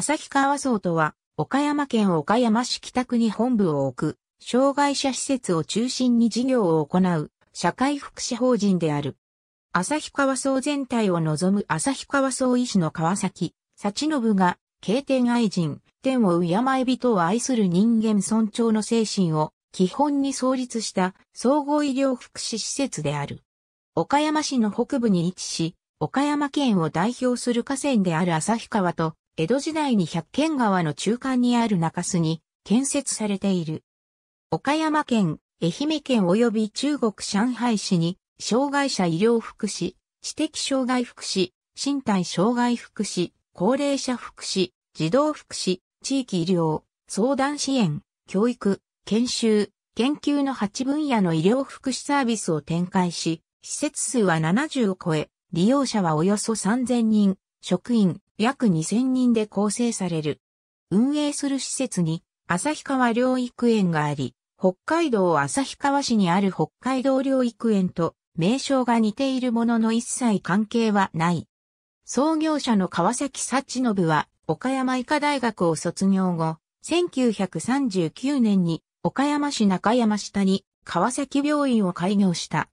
旭川荘とは、岡山県岡山市北区に本部を置く、障害者施設を中心に事業を行う、社会福祉法人である。旭川荘全体を望む旭川荘医師の川崎、幸信が、経典愛人、天を敬い人を愛する人間尊重の精神を基本に創立した総合医療福祉施設である。岡山市の北部に位置し、岡山県を代表する河川である旭川と江戸時代に百軒川の中間にある中洲に建設されている。岡山県、愛媛県及び中国上海市に、障害者医療福祉、知的障害福祉、身体障害福祉、高齢者福祉、児童福祉、地域医療、相談支援、教育、研修、研究の8分野の医療福祉サービスを展開し、施設数は70を超え、利用者はおよそ3000人、職員約2000人で構成される。運営する施設に、旭川療育園があり、北海道旭川市にある北海道療育園と名称が似ているものの一切関係はない。創業者の川崎幸信は岡山医科大学を卒業後、1939年に岡山市中山下に川崎病院を開業した。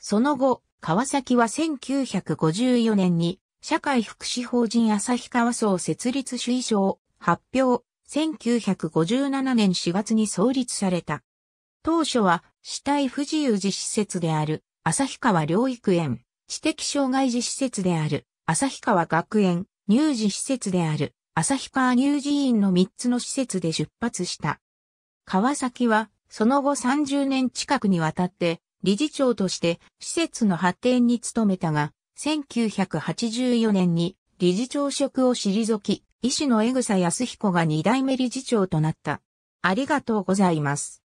その後、川崎は1954年に社会福祉法人旭川荘設立主意書を発表、1957年4月に創立された。当初は、死体不自由児施設である、旭川療育園、知的障害児施設である、旭川学園、乳児施設である、旭川乳児院の3つの施設で出発した。川崎は、その後30年近くにわたって、理事長として施設の発展に努めたが、1984年に理事長職を退き、医師の江草康彦が二代目理事長となった。ありがとうございます。